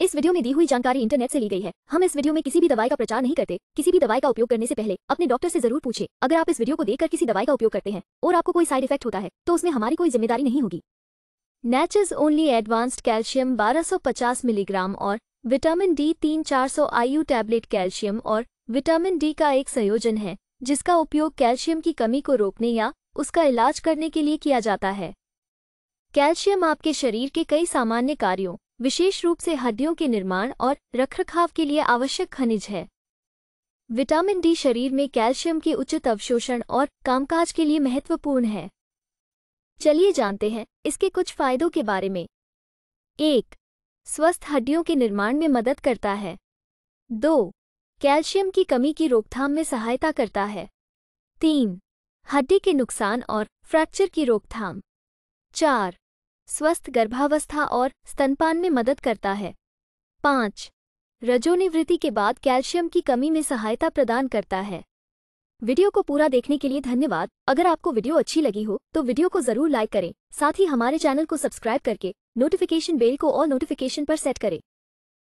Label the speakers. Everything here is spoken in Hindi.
Speaker 1: इस वीडियो में दी हुई जानकारी इंटरनेट से ली गई है हम इस वीडियो में किसी भी दवाई का प्रचार नहीं करते किसी भी दवाई का उपयोग करने से पहले अपने डॉक्टर से जरूर पूछे अगर आप इस वीडियो को देखकर किसी दवाई का उपयोग करते हैं और आपको कोई साइड इफेक्ट होता है तो उसमें हमारी कोई जिम्मेदारी नहीं होगी नेचर्स ओनली एडवांस्ड कैल्शियम बारह मिलीग्राम और विटामिन डी तीन चार सौ आयु टैबलेट कैल्शियम और विटामिन डी का एक संयोजन है जिसका उपयोग कैल्शियम की कमी को रोकने या उसका इलाज करने के लिए किया जाता है कैल्शियम आपके शरीर के कई सामान्य कार्यों विशेष रूप से हड्डियों के निर्माण और रखरखाव के लिए आवश्यक खनिज है विटामिन डी शरीर में कैल्शियम के उचित अवशोषण और कामकाज के लिए महत्वपूर्ण है चलिए जानते हैं इसके कुछ फायदों के बारे में एक स्वस्थ हड्डियों के निर्माण में मदद करता है दो कैल्शियम की कमी की रोकथाम में सहायता करता है तीन हड्डी के नुकसान और फ्रैक्चर की रोकथाम चार स्वस्थ गर्भावस्था और स्तनपान में मदद करता है पाँच रजोनिवृत्ति के बाद कैल्शियम की कमी में सहायता प्रदान करता है वीडियो को पूरा देखने के लिए धन्यवाद अगर आपको वीडियो अच्छी लगी हो तो वीडियो को जरूर लाइक करें साथ ही हमारे चैनल को सब्सक्राइब करके नोटिफिकेशन बेल को और नोटिफिकेशन पर सेट करें